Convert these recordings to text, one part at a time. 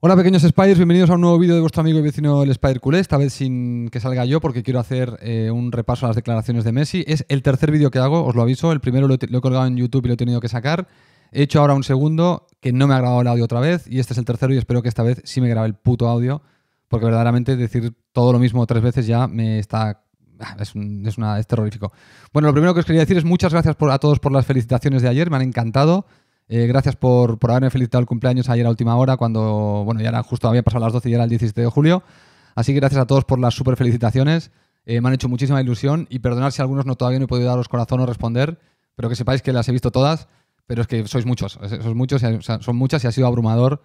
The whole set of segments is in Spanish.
Hola pequeños spiders, bienvenidos a un nuevo vídeo de vuestro amigo y vecino el Spider Culé, esta vez sin que salga yo porque quiero hacer eh, un repaso a las declaraciones de Messi. Es el tercer vídeo que hago, os lo aviso, el primero lo he, colgado en YouTube y lo he tenido que sacar. He hecho ahora un segundo que no me ha grabado el audio otra vez y este es el tercero y espero que esta vez sí me grabe el puto audio porque verdaderamente decir todo lo mismo tres veces ya me está... Ah, es, una, terrorífico. Bueno, lo primero que os quería decir es muchas gracias a todos por las felicitaciones de ayer, me han encantado. Eh, gracias por, por, haberme felicitado el cumpleaños ayer a última hora, cuando, bueno, ya era justo, había pasado las 12 y era el 17 de julio. Así que gracias a todos por las super felicitaciones. Eh, me han hecho muchísima ilusión y perdonad si algunos no todavía no he podido daros corazón o responder, pero que sepáis que las he visto todas, pero es que sois muchos, sois muchos, son muchas y ha sido abrumador.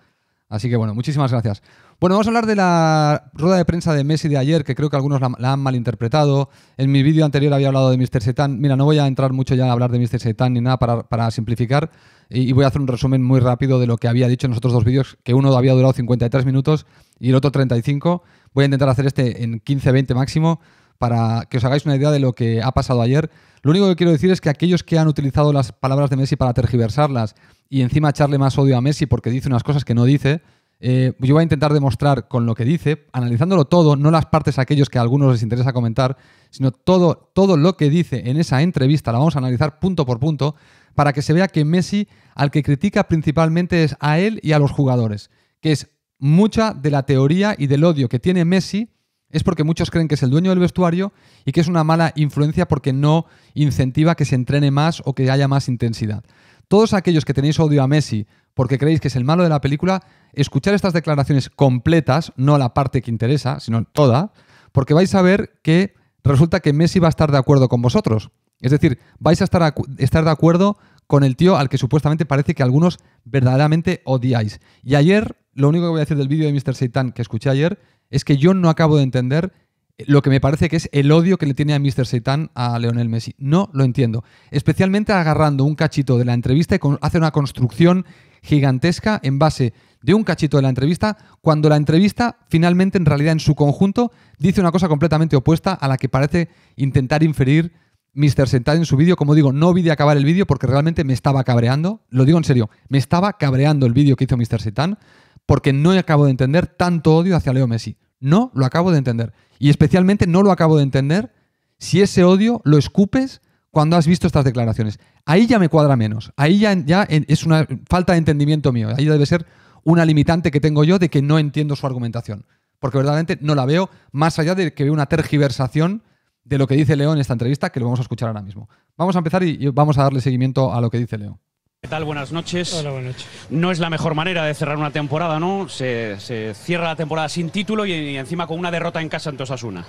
Así que bueno, muchísimas gracias. Bueno, vamos a hablar de la rueda de prensa de Messi de ayer, que creo que algunos la, han malinterpretado. En mi vídeo anterior había hablado de Mr. Setan. Mira, no voy a entrar mucho ya a hablar de Mr. Setan ni nada para, simplificar. Y, voy a hacer un resumen muy rápido de lo que había dicho en los otros dos vídeos, que uno había durado 53 minutos y el otro 35. Voy a intentar hacer este en 15-20 máximo para que os hagáis una idea de lo que ha pasado ayer. Lo único que quiero decir es que aquellos que han utilizado las palabras de Messi para tergiversarlas y encima echarle más odio a Messi porque dice unas cosas que no dice, eh, pues yo voy a intentar demostrar con lo que dice, analizándolo todo, no las partes aquellos que a algunos les interesa comentar, sino todo, todo lo que dice en esa entrevista, la vamos a analizar punto por punto, para que se vea que Messi al que critica principalmente es a él y a los jugadores, que es mucha de la teoría y del odio que tiene Messi es porque muchos creen que es el dueño del vestuario y que es una mala influencia porque no incentiva que se entrene más o que haya más intensidad. Todos aquellos que tenéis odio a Messi porque creéis que es el malo de la película, escuchar estas declaraciones completas, no la parte que interesa, sino toda, porque vais a ver que resulta que Messi va a estar de acuerdo con vosotros. Es decir, vais a estar, estar de acuerdo con el tío al que supuestamente parece que algunos verdaderamente odiáis. Y ayer, lo único que voy a decir del vídeo de Mr. Seitan que escuché ayer, es que yo no acabo de entender eh, lo que me parece que es el odio que le tiene a Mr. Seitan a Leonel Messi. No lo entiendo. Especialmente agarrando un cachito de la entrevista y hace una construcción gigantesca en base de un cachito de la entrevista, cuando la entrevista finalmente, en realidad, en su conjunto, dice una cosa completamente opuesta a la que parece intentar inferir Mr. Satan en su vídeo. Como digo, no vi de acabar el vídeo porque realmente me estaba cabreando. Lo digo en serio, me estaba cabreando el vídeo que hizo Mr. Satan porque no acabo de entender tanto odio hacia Leo Messi. No lo acabo de entender. Y especialmente no lo acabo de entender si ese odio lo escupes cuando has visto estas declaraciones. Ahí ya me cuadra menos. Ahí ya, ya es una falta de entendimiento mío. Ahí debe ser una limitante que tengo yo de que no entiendo su argumentación. Porque verdaderamente no la veo, más allá de que veo una tergiversación de lo que dice Leo en esta entrevista, que lo vamos a escuchar ahora mismo. Vamos a empezar y vamos a darle seguimiento a lo que dice Leo. ¿Qué tal? Buenas noches. Hola, buenas noches. No es la mejor manera de cerrar una temporada, ¿no? Se, cierra la temporada sin título y, encima con una derrota en casa en Osasuna.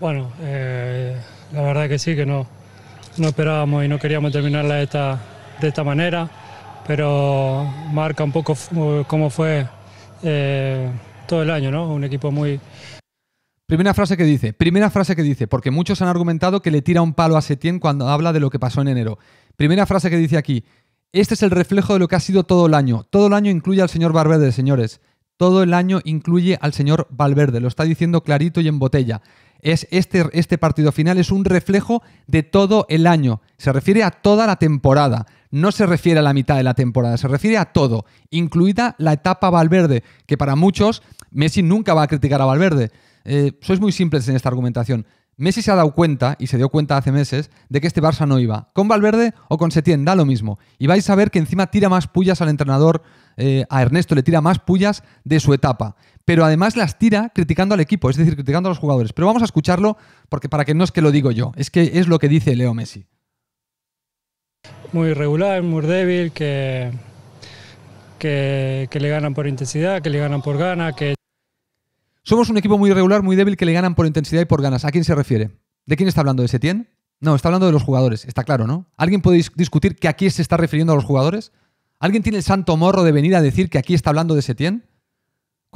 Bueno, eh, la verdad que sí, que no, no esperábamos y no queríamos terminarla de esta, de esta manera, pero marca un poco eh, cómo fue eh, todo el año, ¿no? Un equipo muy... Primera frase que dice, primera frase que dice, porque muchos han argumentado que le tira un palo a Setién cuando habla de lo que pasó en enero. Primera frase que dice aquí, este es el reflejo de lo que ha sido todo el año. Todo el año incluye al señor Valverde, señores. Todo el año incluye al señor Valverde, lo está diciendo clarito y en botella. Es este, este partido final es un reflejo de todo el año. Se refiere a toda la temporada. No se refiere a la mitad de la temporada, se refiere a todo, incluida la etapa Valverde, que para muchos Messi nunca va a criticar a Valverde. Eh, sois muy simples en esta argumentación. Messi se ha dado cuenta, y se dio cuenta hace meses, de que este Barça no iba. Con Valverde o con Setién, da lo mismo. Y vais a ver que encima tira más pullas al entrenador, eh, a Ernesto le tira más pullas de su etapa pero además las tira criticando al equipo, es decir, criticando a los jugadores. Pero vamos a escucharlo porque para que no es que lo digo yo, es que es lo que dice Leo Messi. Muy irregular, muy débil, que, que, le ganan por intensidad, que le ganan por gana, que... Somos un equipo muy irregular, muy débil, que le ganan por intensidad y por ganas. ¿A quién se refiere? ¿De quién está hablando? ¿De Setién? No, está hablando de los jugadores, está claro, ¿no? ¿Alguien puede discutir que aquí se está refiriendo a los jugadores? ¿Alguien tiene el santo morro de venir a decir que aquí está hablando de Setién?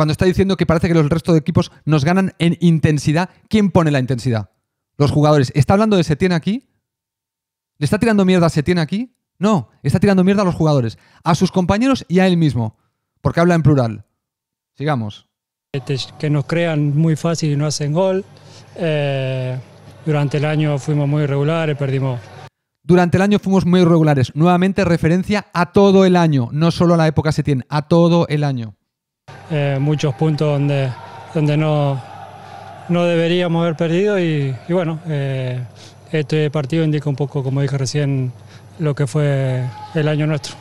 Cuando está diciendo que parece que los restos de equipos nos ganan en intensidad, ¿quién pone la intensidad? Los jugadores. ¿Está hablando de Setién aquí? ¿Le está tirando mierda a Setién aquí? No, está tirando mierda a los jugadores, a sus compañeros y a él mismo, porque habla en plural. Sigamos. Que nos crean muy fácil y no hacen gol. Eh, durante el año fuimos muy irregulares, perdimos durante el año fuimos muy irregulares. Nuevamente referencia a todo el año, no solo a la época Setién, a todo el año. Eh, muchos puntos donde, donde no, no deberíamos haber perdido y, bueno, eh, este partido indica un poco, como dije recién, lo que fue el año nuestro.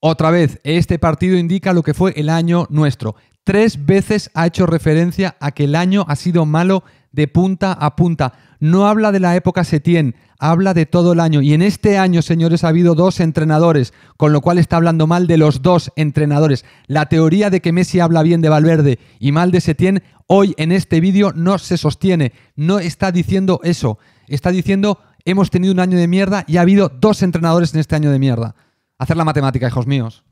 Otra vez, este partido indica lo que fue el año nuestro. Tres veces ha hecho referencia a que el año ha sido malo de punta a punta no habla de la época Setién, habla de todo el año. Y en este año, señores, ha habido dos entrenadores, con lo cual está hablando mal de los dos entrenadores. La teoría de que Messi habla bien de Valverde y mal de Setién, hoy en este vídeo no se sostiene. No está diciendo eso. Está diciendo, hemos tenido un año de mierda y ha habido dos entrenadores en este año de mierda. Hacer la matemática, hijos míos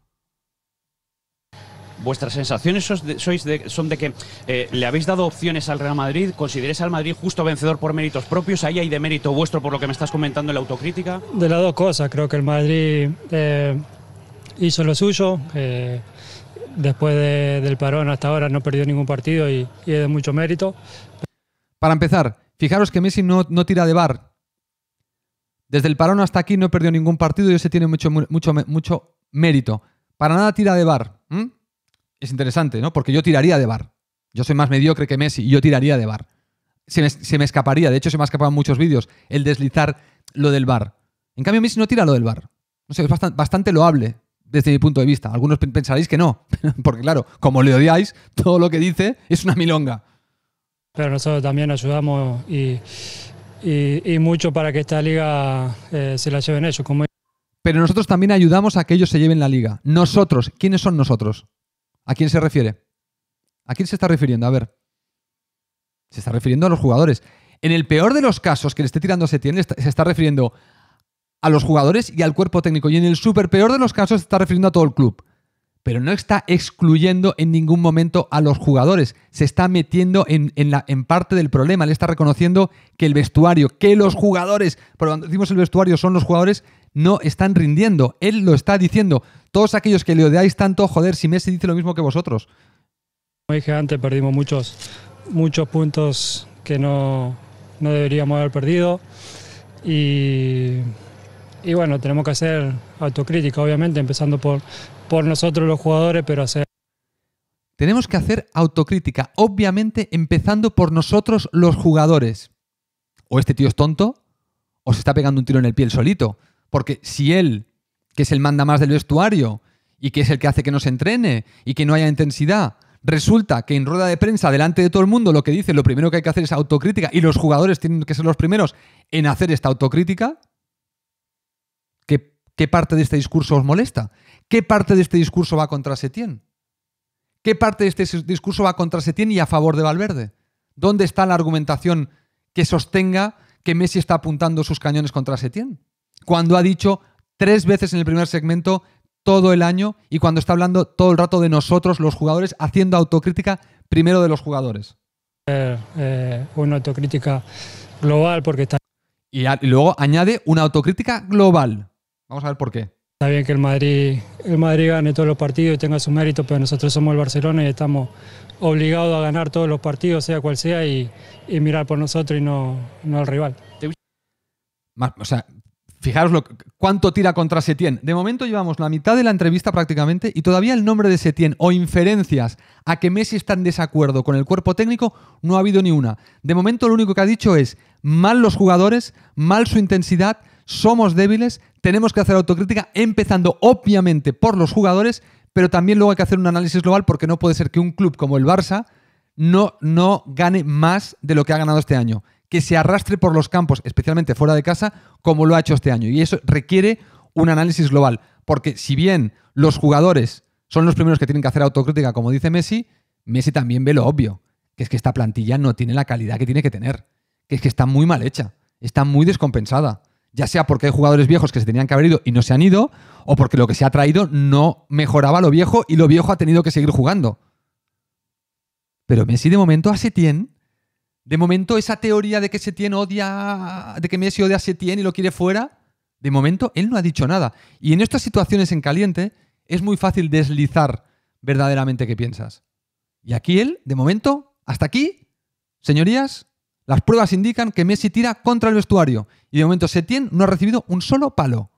vuestras sensaciones sois son de que eh, le habéis dado opciones al Real Madrid, consideréis al Madrid justo vencedor por méritos propios, ahí hay de mérito vuestro por lo que me estás comentando en la autocrítica. De las dos cosas, creo que el Madrid eh, hizo lo suyo. Eh, después del parón hasta ahora no perdió ningún partido y, es de mucho mérito. Para empezar, fijaros que Messi no, tira de bar. Desde el parón hasta aquí no perdió ningún partido y ese tiene mucho, mucho, mucho mérito. Para nada tira de bar es interesante, ¿no? Porque yo tiraría de bar. Yo soy más mediocre que Messi y yo tiraría de bar. Se me, escaparía, de hecho se me escapaban muchos vídeos, el deslizar lo del bar. En cambio, Messi no tira lo del bar. No sé, es bastante, loable desde mi punto de vista. Algunos pensaréis que no, porque claro, como le odiáis, todo lo que dice es una milonga. Pero nosotros también ayudamos y, mucho para que esta liga eh, se la lleven ellos. Como... Pero nosotros también ayudamos a que ellos se lleven la liga. Nosotros, ¿quiénes son nosotros? ¿A quién se refiere? ¿A quién se está refiriendo? A ver. Se está refiriendo a los jugadores. En el peor de los casos que le esté tirando se tiene, se está refiriendo a los jugadores y al cuerpo técnico. Y en el super peor de los casos se está refiriendo a todo el club. Pero no está excluyendo en ningún momento a los jugadores. Se está metiendo en, la, en parte del problema. Le está reconociendo que el vestuario, que los jugadores, pero cuando decimos el vestuario son los jugadores, no están rindiendo. Él lo está diciendo. Todos aquellos que le odiáis tanto, joder, si Messi dice lo mismo que vosotros. Como dije antes, perdimos muchos, muchos puntos que no, deberíamos haber perdido. Y, bueno, tenemos que hacer autocrítica, obviamente, empezando por, por nosotros los jugadores, pero hacer... Tenemos que hacer autocrítica, obviamente, empezando por nosotros los jugadores. O este tío es tonto, o se está pegando un tiro en el piel solito. Porque si él, que es el manda más del vestuario y que es el que hace que no se entrene y que no haya intensidad, resulta que en rueda de prensa, delante de todo el mundo, lo que dice, lo primero que hay que hacer es autocrítica y los jugadores tienen que ser los primeros en hacer esta autocrítica, ¿qué, qué parte de este discurso os molesta? ¿Qué parte de este discurso va contra Setién? ¿Qué parte de este discurso va contra Setién y a favor de Valverde? ¿Dónde está la argumentación que sostenga que Messi está apuntando sus cañones contra Setién? cuando ha dicho tres veces en el primer segmento todo el año y cuando está hablando todo el rato de nosotros, los jugadores, haciendo autocrítica primero de los jugadores. Eh, eh, una autocrítica global porque está... Y, luego añade una autocrítica global. Vamos a ver por qué. Está bien que el Madrid, el Madrid gane todos los partidos y tenga su mérito, pero nosotros somos el Barcelona y estamos obligados a ganar todos los partidos, sea cual sea, y, mirar por nosotros y no, no al rival. O sea, Fijaros lo, cuánto tira contra Setien. De momento llevamos la mitad de la entrevista prácticamente y todavía el nombre de Setien o inferencias a que Messi está en desacuerdo con el cuerpo técnico no ha habido ni una. De momento lo único que ha dicho es mal los jugadores, mal su intensidad, somos débiles, tenemos que hacer autocrítica empezando obviamente por los jugadores, pero también luego hay que hacer un análisis global porque no puede ser que un club como el Barça no, no gane más de lo que ha ganado este año que se arrastre por los campos, especialmente fuera de casa, como lo ha hecho este año. Y eso requiere un análisis global, porque si bien los jugadores son los primeros que tienen que hacer autocrítica, como dice Messi, Messi también ve lo obvio, que es que esta plantilla no tiene la calidad que tiene que tener, que es que está muy mal hecha, está muy descompensada, ya sea porque hay jugadores viejos que se tenían que haber ido y no se han ido, o porque lo que se ha traído no mejoraba lo viejo y lo viejo ha tenido que seguir jugando. Pero Messi de momento hace tiempo de momento, esa teoría de que tiene odia, de que Messi odia a Setién y lo quiere fuera, de momento él no ha dicho nada. Y en estas situaciones en caliente es muy fácil deslizar verdaderamente qué piensas. Y aquí él, de momento, hasta aquí, señorías, las pruebas indican que Messi tira contra el vestuario. Y de momento Setién no ha recibido un solo palo.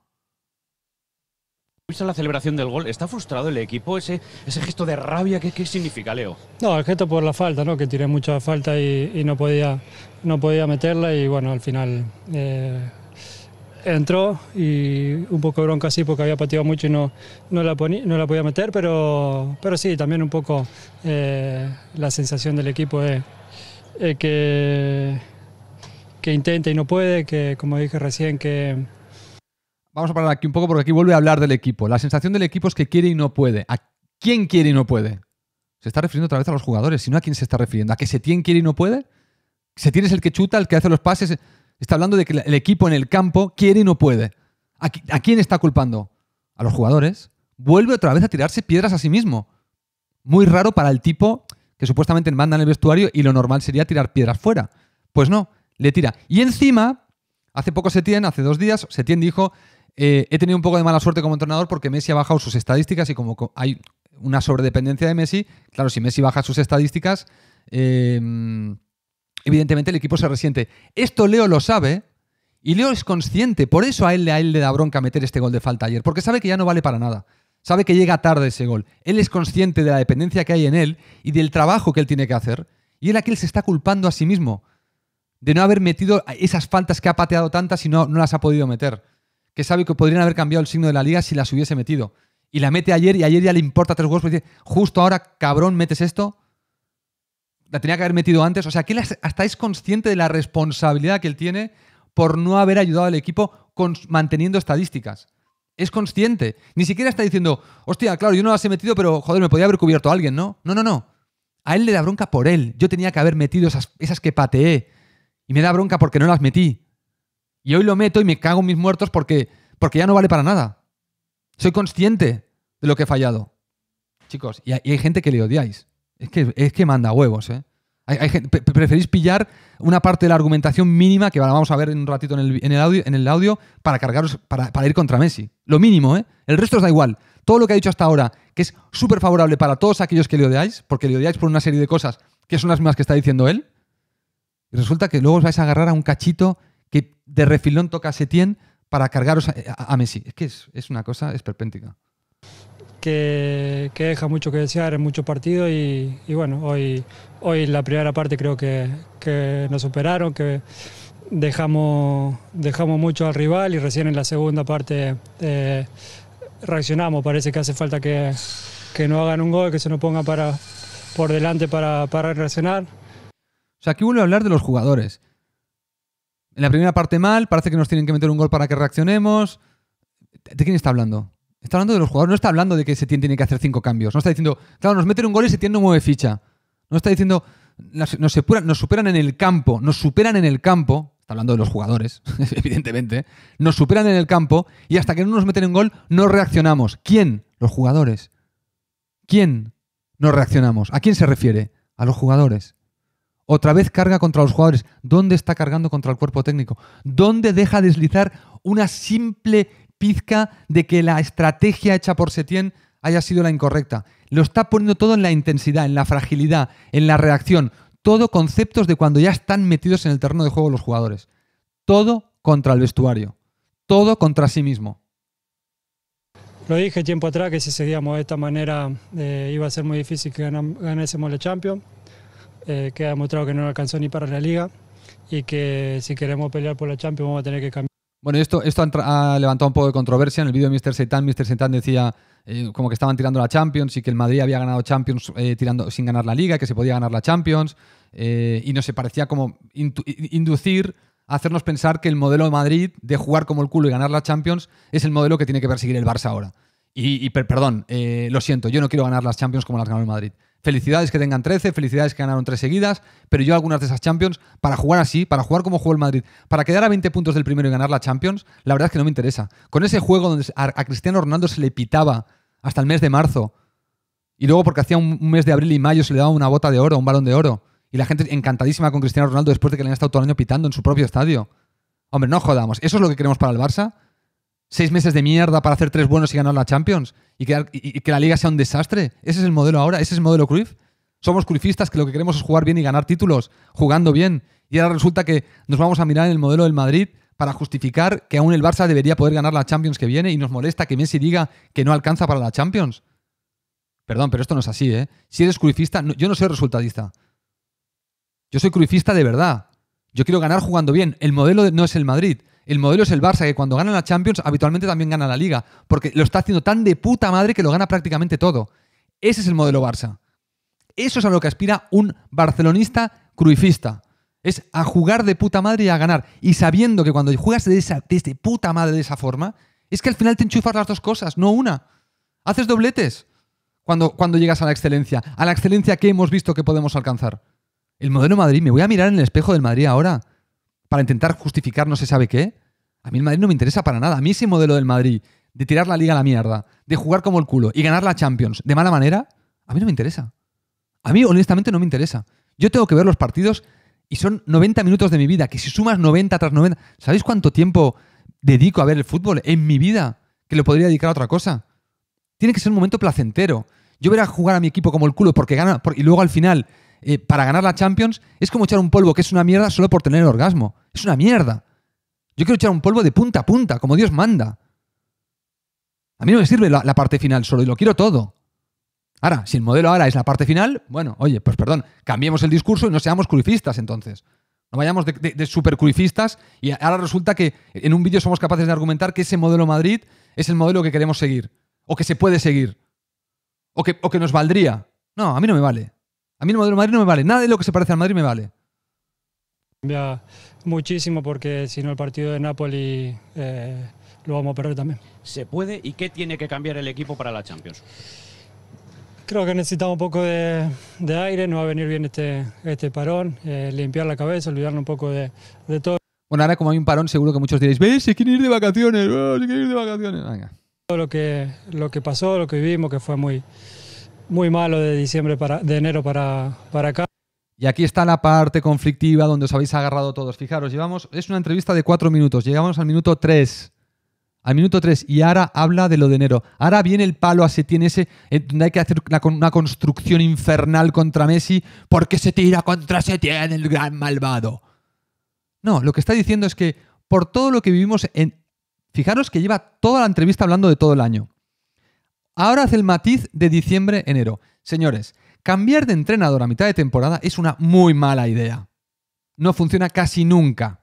Viste la celebración del gol, ¿está frustrado el equipo? Ese, ese gesto de rabia, ¿qué, ¿qué significa, Leo? No, el gesto por la falta, ¿no? Que tiré mucha falta y, no, podía, no podía meterla y bueno, al final eh, entró y un poco bronca sí porque había pateado mucho y no, no, la, no la podía meter, pero, pero sí, también un poco eh, la sensación del equipo es que, que intenta y no puede, que como dije recién, que Vamos a parar aquí un poco porque aquí vuelve a hablar del equipo. La sensación del equipo es que quiere y no puede. ¿A quién quiere y no puede? Se está refiriendo otra vez a los jugadores, sino a quién se está refiriendo. ¿A que Setién quiere y no puede? Setién es el que chuta, el que hace los pases. Está hablando de que el equipo en el campo quiere y no puede. ¿A, quién está culpando? A los jugadores. Vuelve otra vez a tirarse piedras a sí mismo. Muy raro para el tipo que supuestamente manda en el vestuario y lo normal sería tirar piedras fuera. Pues no, le tira. Y encima, hace poco Setién, hace dos días, Setién dijo eh, he tenido un poco de mala suerte como entrenador porque Messi ha bajado sus estadísticas y como hay una sobredependencia de Messi, claro, si Messi baja sus estadísticas, em, evidentemente el equipo se resiente. Esto Leo lo sabe y Leo es consciente, por eso a él, le da bronca meter este gol de falta ayer, porque sabe que ya no vale para nada. Sabe que llega tarde ese gol. Él es consciente de la dependencia que hay en él y del trabajo que él tiene que hacer. Y él aquí se está culpando a sí mismo de no haber metido esas faltas que ha pateado tantas y no las ha podido meter que sabe que podrían haber cambiado el signo de la liga si las hubiese metido. Y la mete ayer y ayer ya le importa tres huevos porque dice, justo ahora, cabrón, metes esto. La tenía que haber metido antes. O sea, que él hasta es consciente de la responsabilidad que él tiene por no haber ayudado al equipo manteniendo estadísticas. Es consciente. Ni siquiera está diciendo, hostia, claro, yo no las he metido, pero joder, me podía haber cubierto a alguien, ¿no? No, no, no. A él le da bronca por él. Yo tenía que haber metido esas, esas que pateé. Y me da bronca porque no las metí. Y hoy lo meto y me cago en mis muertos porque, porque ya no vale para nada. Soy consciente de lo que he fallado. Chicos, y hay, gente que le odiáis. Es que, es que manda huevos, ¿eh? preferís pillar una parte de la argumentación mínima que vamos a ver en un ratito en el, audio, para, cargaros, para, ir contra Messi. Lo mínimo, ¿eh? El resto os da igual. Todo lo que ha dicho hasta ahora, que es súper favorable para todos aquellos que le odiáis, porque le odiáis por una serie de cosas que son las mismas que está diciendo él, y resulta que luego os vais a agarrar a un cachito que de refilón toca a Setién para cargaros a, Messi. Es que es, una cosa esperpéntica. Que, que, deja mucho que desear en muchos partidos y, bueno, hoy, hoy la primera parte creo que, que nos superaron, que dejamos, dejamos mucho al rival y recién en la segunda parte eh, reaccionamos. Parece que hace falta que, que no hagan un gol, que se nos ponga para, por delante para, para reaccionar. O sea, aquí vuelvo a hablar de los jugadores. En la primera parte mal, parece que nos tienen que meter un gol para que reaccionemos. ¿De quién está hablando? Está hablando de los jugadores, no está hablando de que se tiene que hacer cinco cambios. No está diciendo, claro, nos meten un gol y tiene no mueve ficha. No está diciendo, nos, superan, nos superan en el campo, nos superan en el campo, está hablando de los jugadores, evidentemente, nos superan en el campo y hasta que no nos meten un gol no reaccionamos. ¿Quién? Los jugadores. ¿Quién? No reaccionamos. ¿A quién se refiere? A los jugadores. Otra vez carga contra los jugadores. ¿Dónde está cargando contra el cuerpo técnico? ¿Dónde deja deslizar una simple pizca de que la estrategia hecha por Setién haya sido la incorrecta? Lo está poniendo todo en la intensidad, en la fragilidad, en la reacción. Todo conceptos de cuando ya están metidos en el terreno de juego los jugadores. Todo contra el vestuario. Todo contra sí mismo. Lo dije tiempo atrás que si seguíamos de esta manera eh, iba a ser muy difícil que ganásemos la Champions eh, que ha demostrado que no alcanzó ni para la liga y que si queremos pelear por la Champions vamos a tener que cambiar. Bueno, esto, esto ha, levantado un poco de controversia. En el vídeo de Mr. Seitan, Mr. Seitan decía eh, como que estaban tirando la Champions y que el Madrid había ganado Champions eh, tirando sin ganar la Liga, que se podía ganar la Champions. y no se parecía como inducir hacernos pensar que el modelo de Madrid de jugar como el culo y ganar la Champions es el modelo que tiene que perseguir el Barça ahora. Y, perdón, lo siento, yo no quiero ganar las Champions como las ganó el Madrid. Felicidades que tengan 13, felicidades que ganaron tres seguidas, pero yo algunas de esas Champions, para jugar así, para jugar como jugó el Madrid, para quedar a 20 puntos del primero y ganar la Champions, la verdad es que no me interesa. Con ese juego donde a, Cristiano Ronaldo se le pitaba hasta el mes de marzo, y luego porque hacía un, mes de abril y mayo se le daba una bota de oro, un balón de oro, y la gente encantadísima con Cristiano Ronaldo después de que le han estado todo el año pitando en su propio estadio. Hombre, no jodamos, ¿eso es lo que queremos para el Barça? seis meses de mierda para hacer tres buenos y ganar la Champions y, que la liga sea un desastre. Ese es el modelo ahora, ese es el modelo Cruyff. Somos Cruyffistas que lo que queremos es jugar bien y ganar títulos, jugando bien. Y ahora resulta que nos vamos a mirar en el modelo del Madrid para justificar que aún el Barça debería poder ganar la Champions que viene y nos molesta que Messi diga que no alcanza para la Champions. Perdón, pero esto no es así, ¿eh? Si eres Cruyffista, yo no soy resultadista. Yo soy cruifista de verdad. Yo quiero ganar jugando bien. El modelo no es el Madrid el modelo es el Barça, que cuando gana la Champions habitualmente también gana la Liga, porque lo está haciendo tan de puta madre que lo gana prácticamente todo. Ese es el modelo Barça. Eso es a lo que aspira un barcelonista cruifista. Es a jugar de puta madre y a ganar. Y sabiendo que cuando juegas de, esa, de, puta madre de esa forma, es que al final te enchufas las dos cosas, no una. Haces dobletes cuando, cuando llegas a la excelencia, a la excelencia que hemos visto que podemos alcanzar. El modelo Madrid, me voy a mirar en el espejo del Madrid ahora para intentar justificar no se sabe qué. A mí el Madrid no me interesa para nada. A mí ese modelo del Madrid, de tirar la liga a la mierda, de jugar como el culo y ganar la Champions de mala manera, a mí no me interesa. A mí honestamente no me interesa. Yo tengo que ver los partidos y son 90 minutos de mi vida, que si sumas 90 tras 90, ¿sabéis cuánto tiempo dedico a ver el fútbol en mi vida que lo podría dedicar a otra cosa? Tiene que ser un momento placentero. Yo a jugar a mi equipo como el culo porque gana y luego al final eh, para ganar la Champions es como echar un polvo que es una mierda solo por tener el orgasmo. Es una mierda. Yo quiero echar un polvo de punta a punta, como Dios manda. A mí no me sirve la, parte final solo y lo quiero todo. Ahora, si el modelo ahora es la parte final, bueno, oye, pues perdón, cambiemos el discurso y no seamos curifistas entonces. No vayamos de, de, de y ahora resulta que en un vídeo somos capaces de argumentar que ese modelo Madrid es el modelo que queremos seguir, o que se puede seguir, o que nos valdría. No, a mí no me vale. A mí el Madrid no me vale. Nada de lo que se parece al Madrid me vale. Cambia muchísimo porque si no el partido de Napoli eh, lo vamos a perder también. ¿Se puede y qué tiene que cambiar el equipo para la Champions? Creo que necesitamos un poco de, aire, No va a venir bien este, este parón, eh, limpiar la cabeza, olvidarnos un poco de, de todo. Bueno, ahora como hay un parón, seguro que muchos diréis, veis, Se quiere ir de vacaciones, se quiere ir de vacaciones. Venga. Todo lo que, lo que pasó, lo que vivimos, que fue muy, muy malo de diciembre para, de enero para, para acá. Y aquí está la parte conflictiva donde os habéis agarrado todos. Fijaros, llevamos, es una entrevista de cuatro minutos, llegamos al minuto tres. Al minuto tres y ahora habla de lo de enero. Ahora viene el palo a Setién ese, eh, donde hay que hacer una, construcción infernal contra Messi porque se tira contra Setién, el gran malvado. No, lo que está diciendo es que por todo lo que vivimos en... Fijaros que lleva toda la entrevista hablando de todo el año. Ahora hace el matiz de diciembre-enero. Señores, cambiar de entrenador a mitad de temporada es una muy mala idea. No funciona casi nunca.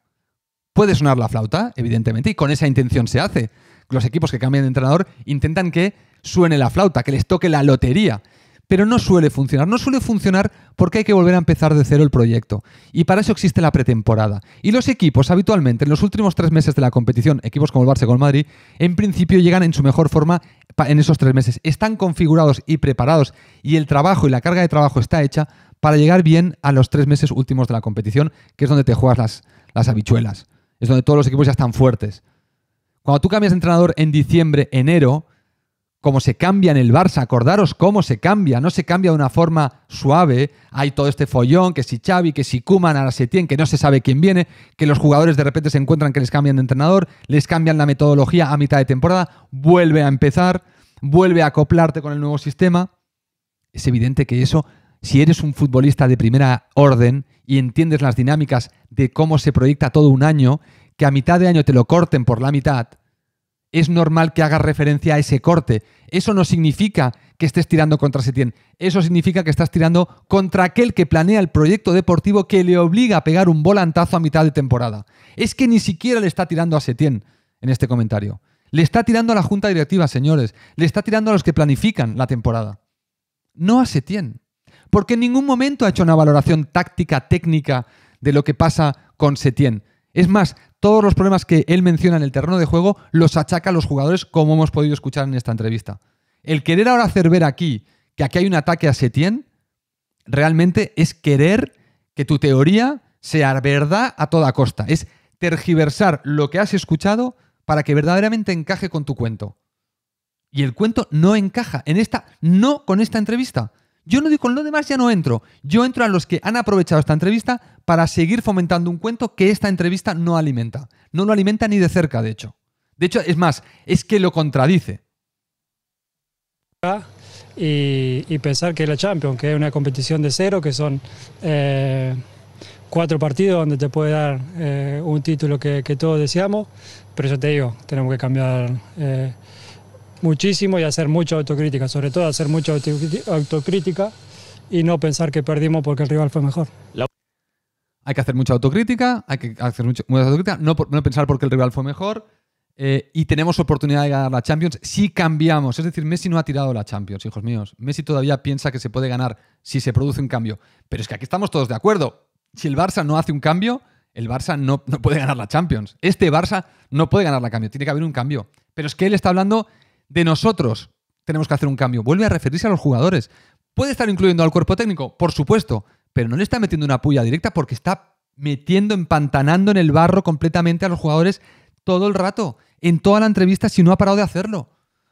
Puede sonar la flauta, evidentemente, y con esa intención se hace. Los equipos que cambian de entrenador intentan que suene la flauta, que les toque la lotería pero no suele funcionar. No suele funcionar porque hay que volver a empezar de cero el proyecto. Y para eso existe la pretemporada. Y los equipos, habitualmente, en los últimos tres meses de la competición, equipos como el Barça con el Madrid, en principio llegan en su mejor forma en esos tres meses. Están configurados y preparados y el trabajo y la carga de trabajo está hecha para llegar bien a los tres meses últimos de la competición, que es donde te juegas las, las habichuelas. Es donde todos los equipos ya están fuertes. Cuando tú cambias de entrenador en diciembre, enero, cómo se cambia en el Barça, acordaros cómo se cambia, no se cambia de una forma suave, hay todo este follón, que si Xavi, que si Kuman, ahora Setién, que no se sabe quién viene, que los jugadores de repente se encuentran que les cambian de entrenador, les cambian la metodología a mitad de temporada, vuelve a empezar, vuelve a acoplarte con el nuevo sistema. Es evidente que eso, si eres un futbolista de primera orden y entiendes las dinámicas de cómo se proyecta todo un año, que a mitad de año te lo corten por la mitad, es normal que hagas referencia a ese corte. Eso no significa que estés tirando contra Setién. Eso significa que estás tirando contra aquel que planea el proyecto deportivo que le obliga a pegar un volantazo a mitad de temporada. Es que ni siquiera le está tirando a Setién en este comentario. Le está tirando a la junta directiva, señores. Le está tirando a los que planifican la temporada. No a Setién. Porque en ningún momento ha hecho una valoración táctica, técnica de lo que pasa con Setién. Es más, todos los problemas que él menciona en el terreno de juego los achaca a los jugadores, como hemos podido escuchar en esta entrevista. El querer ahora hacer ver aquí que aquí hay un ataque a Setien, realmente es querer que tu teoría sea verdad a toda costa. Es tergiversar lo que has escuchado para que verdaderamente encaje con tu cuento. Y el cuento no encaja en esta, no con esta entrevista. Yo no digo con lo demás, ya no entro. Yo entro a los que han aprovechado esta entrevista para seguir fomentando un cuento que esta entrevista no alimenta. No lo alimenta ni de cerca, de hecho. De hecho, es más, es que lo contradice. Y, pensar que la Champions, que es una competición de cero, que son eh, cuatro partidos donde te puede dar eh, un título que, todos deseamos, pero yo te digo, tenemos que cambiar. Eh, muchísimo y hacer mucha autocrítica, sobre todo hacer mucha autocrítica y no pensar que perdimos porque el rival fue mejor. Hay que hacer mucha autocrítica, hay que hacer mucha, autocrítica, no, pensar porque el rival fue mejor eh, y tenemos oportunidad de ganar la Champions si cambiamos. Es decir, Messi no ha tirado la Champions, hijos míos. Messi todavía piensa que se puede ganar si se produce un cambio. Pero es que aquí estamos todos de acuerdo. Si el Barça no hace un cambio, el Barça no, no puede ganar la Champions. Este Barça no puede ganar la Champions, tiene que haber un cambio. Pero es que él está hablando de nosotros tenemos que hacer un cambio. Vuelve a referirse a los jugadores. Puede estar incluyendo al cuerpo técnico, por supuesto, pero no le está metiendo una puya directa porque está metiendo, empantanando en el barro completamente a los jugadores todo el rato, en toda la entrevista, si no ha parado de hacerlo.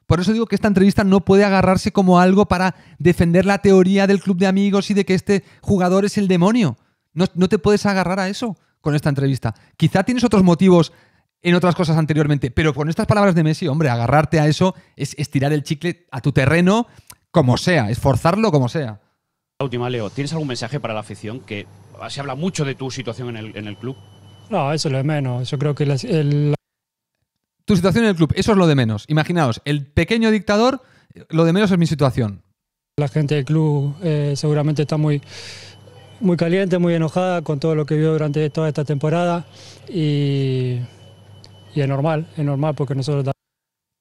Por eso digo que esta entrevista no puede agarrarse como algo para defender la teoría del club de amigos y de que este jugador es el demonio. No, no te puedes agarrar a eso con esta entrevista. Quizá tienes otros motivos en otras cosas anteriormente. Pero con estas palabras de Messi, hombre, agarrarte a eso es estirar el chicle a tu terreno como sea, esforzarlo como sea. La última, Leo, ¿tienes algún mensaje para la afición? Que se habla mucho de tu situación en el, club. No, eso es lo de menos. Yo creo que el... Tu situación en el club, eso es lo de menos. Imaginaos, el pequeño dictador, lo de menos es mi situación. La gente del club eh, seguramente está muy, muy caliente, muy enojada con todo lo que vio durante toda esta temporada y y es normal, es normal porque nosotros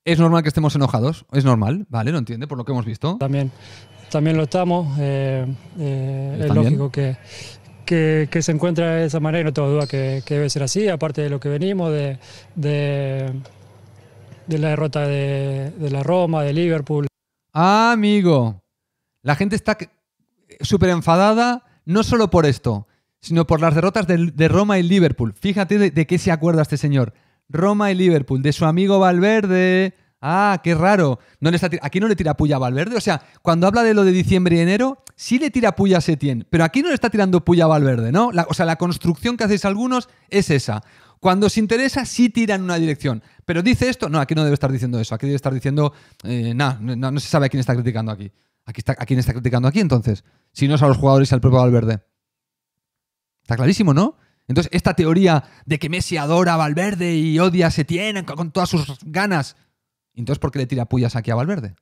Es normal que estemos enojados, es normal, ¿vale? Lo entiende por lo que hemos visto. También, también lo estamos, eh, eh, es lógico que, se encuentra de esa manera y no tengo duda que, debe ser así, aparte de lo que venimos, de, de, la derrota de, de, la Roma, de Liverpool. amigo, la gente está súper enfadada, no solo por esto, sino por las derrotas de, Roma y Liverpool. Fíjate de, qué se acuerda este señor. Roma y Liverpool, de su amigo Valverde. Ah, qué raro. aquí no le tira puya Valverde. O sea, cuando habla de lo de diciembre y enero, sí le tira puya a Setien, pero aquí no le está tirando puya a Valverde, ¿no? o sea, la construcción que hacéis algunos es esa. Cuando os interesa, sí tira en una dirección. Pero dice esto, no, aquí no debe estar diciendo eso. Aquí debe estar diciendo, eh, no, no, se sabe a quién está criticando aquí. aquí está, ¿A quién está criticando aquí entonces? Si no es a los jugadores y al propio Valverde. Está clarísimo, ¿no? Entonces, esta teoría de que Messi adora a Valverde y odia a Setién con todas sus ganas, entonces, ¿por qué le tira pullas aquí a Valverde?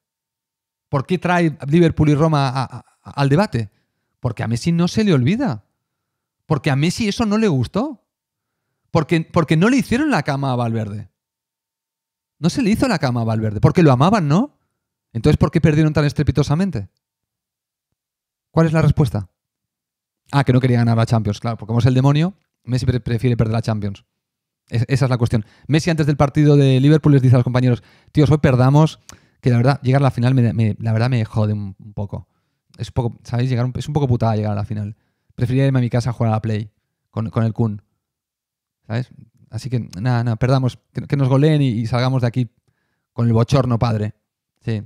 ¿Por qué trae Liverpool y Roma al debate? Porque a Messi no se le olvida. Porque a Messi eso no le gustó. Porque, porque no le hicieron la cama a Valverde. No se le hizo la cama a Valverde. Porque lo amaban, ¿no? Entonces, ¿por qué perdieron tan estrepitosamente? ¿Cuál es la respuesta? Ah, que no quería ganar la Champions, claro, porque como es el demonio, Messi prefiere perder la Champions. esa es la cuestión. Messi antes del partido de Liverpool les dice a los compañeros, tíos, hoy perdamos, que la verdad, llegar a la final, me, la verdad me jode un, poco. Es un poco, ¿sabéis? Llegar, es un poco putada llegar a la final. Preferiría irme a mi casa a jugar a la Play con, el Kun. ¿Sabes? Así que nada, nada, perdamos, que, nos goleen y, salgamos de aquí con el bochorno, padre. Sí.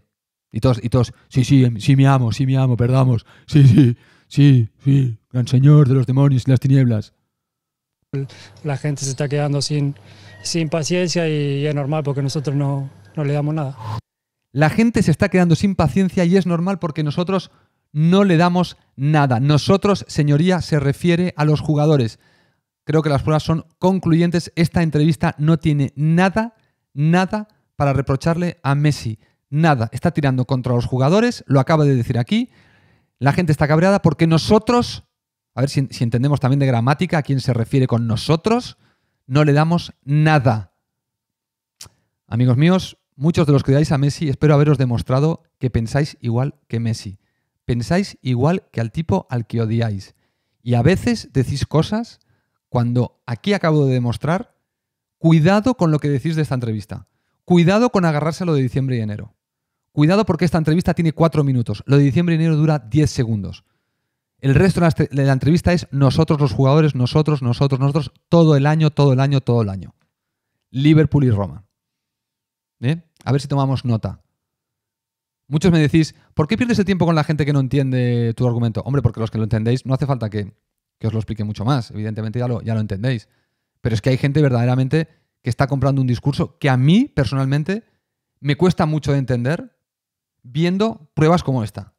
Y todos, y todos, sí, sí, em, sí me amo, sí me amo, perdamos. Sí, sí, sí, sí, gran señor de los demonios y las tinieblas. La gente se está quedando sin, sin paciencia y es normal porque nosotros no, no le damos nada. La gente se está quedando sin paciencia y es normal porque nosotros no le damos nada. Nosotros, señoría, se refiere a los jugadores. Creo que las pruebas son concluyentes. Esta entrevista no tiene nada, nada para reprocharle a Messi. Nada. Está tirando contra los jugadores, lo acaba de decir aquí. La gente está cabreada porque nosotros a ver si, entendemos también de gramática a quién se refiere con nosotros, no le damos nada. Amigos míos, muchos de los que odiáis a Messi, espero haberos demostrado que pensáis igual que Messi. Pensáis igual que al tipo al que odiáis. Y a veces decís cosas cuando aquí acabo de demostrar, cuidado con lo que decís de esta entrevista. Cuidado con agarrarse a lo de diciembre y enero. Cuidado porque esta entrevista tiene cuatro minutos. Lo de diciembre y enero dura diez segundos. El resto de la entrevista es nosotros los jugadores, nosotros, nosotros, nosotros, todo el año, todo el año, todo el año. Liverpool y Roma. A ver si tomamos nota. Muchos me decís, ¿por qué pierdes el tiempo con la gente que no entiende tu argumento? Hombre, porque los que lo entendéis no hace falta que, os lo explique mucho más. Evidentemente ya lo, ya lo entendéis. Pero es que hay gente verdaderamente que está comprando un discurso que a mí personalmente me cuesta mucho de entender viendo pruebas como esta.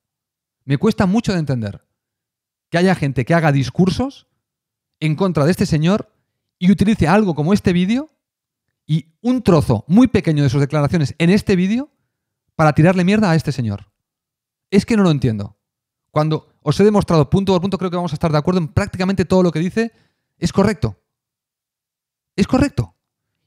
Me cuesta mucho de entender que haya gente que haga discursos en contra de este señor y utilice algo como este vídeo y un trozo muy pequeño de sus declaraciones en este vídeo para tirarle mierda a este señor. Es que no lo entiendo. Cuando os he demostrado punto por punto, creo que vamos a estar de acuerdo en prácticamente todo lo que dice, es correcto. Es correcto.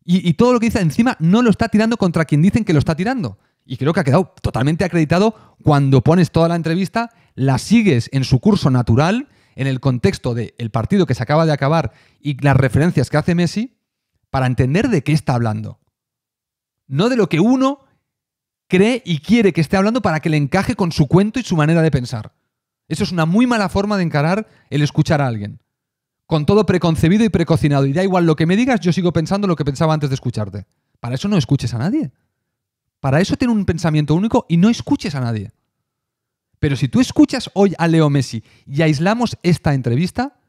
Y, todo lo que dice encima no lo está tirando contra quien dicen que lo está tirando. Y creo que ha quedado totalmente acreditado cuando pones toda la entrevista, la sigues en su curso natural, en el contexto del partido que se acaba de acabar y las referencias que hace Messi, para entender de qué está hablando. No de lo que uno cree y quiere que esté hablando para que le encaje con su cuento y su manera de pensar. Eso es una muy mala forma de encarar el escuchar a alguien. Con todo preconcebido y precocinado. Y da igual lo que me digas, yo sigo pensando lo que pensaba antes de escucharte. Para eso no escuches a nadie. Para eso tiene un pensamiento único y no escuches a nadie. Pero si tú escuchas hoy a Leo Messi y aislamos esta entrevista,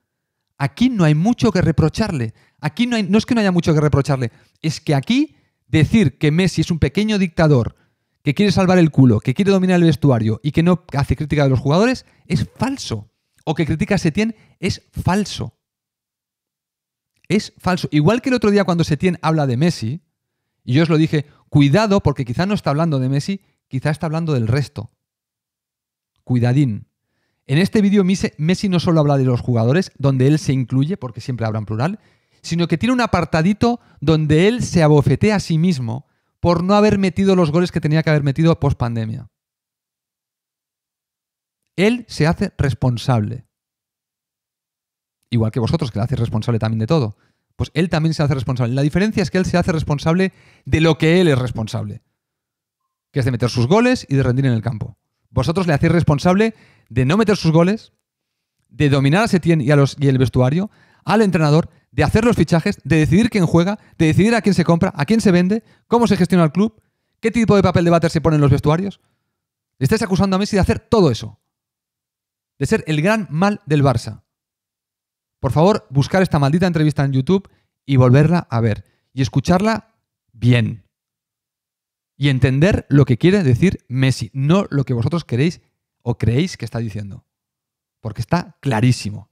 aquí no hay mucho que reprocharle. Aquí no, es que no haya mucho que reprocharle, es que aquí decir que Messi es un pequeño dictador que quiere salvar el culo, que quiere dominar el vestuario y que no hace crítica de los jugadores es falso. O que critica a Setién es falso. Es falso. Igual que el otro día cuando Setién habla de Messi, y yo os lo dije, Cuidado, porque quizá no está hablando de Messi, quizá está hablando del resto. Cuidadín. En este vídeo Messi no solo habla de los jugadores, donde él se incluye, porque siempre habla en plural, sino que tiene un apartadito donde él se abofetea a sí mismo por no haber metido los goles que tenía que haber metido post pandemia. Él se hace responsable. Igual que vosotros, que le hacéis responsable también de todo. Pues él también se hace responsable. La diferencia es que él se hace responsable de lo que él es responsable, que es de meter sus goles y de rendir en el campo. Vosotros le hacéis responsable de no meter sus goles, de dominar a Setien y, y el vestuario, al entrenador, de hacer los fichajes, de decidir quién juega, de decidir a quién se compra, a quién se vende, cómo se gestiona el club, qué tipo de papel de bater se pone en los vestuarios. Le estáis acusando a Messi de hacer todo eso, de ser el gran mal del Barça. Por favor, buscar esta maldita entrevista en YouTube y volverla a ver. Y escucharla bien. Y entender lo que quiere decir Messi, no lo que vosotros queréis o creéis que está diciendo. Porque está clarísimo.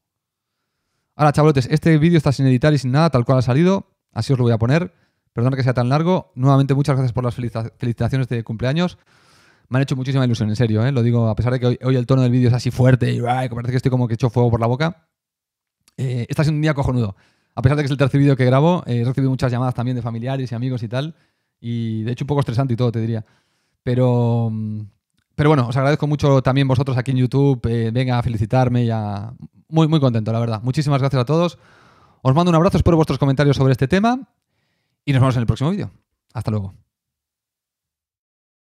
Ahora, chavalotes, este vídeo está sin editar y sin nada, tal cual ha salido. Así os lo voy a poner. Perdona que sea tan largo. Nuevamente, muchas gracias por las felicitaciones de cumpleaños. Me han hecho muchísima ilusión, en serio, ¿eh? lo digo, a pesar de que hoy, el tono del vídeo es así fuerte y parece que estoy como que echo fuego por la boca. Eh, está siendo un día cojonudo. A pesar de que es el tercer vídeo que grabo, eh, he recibido muchas llamadas también de familiares y amigos y tal. Y de hecho un poco estresante y todo, te diría. Pero, mm, pero bueno, os agradezco mucho también vosotros aquí en YouTube. Eh, venga a felicitarme y a... Muy, muy contento, la verdad. Muchísimas gracias a todos. Os mando un abrazo, espero vuestros comentarios sobre este tema. Y nos vemos en el próximo vídeo. Hasta luego.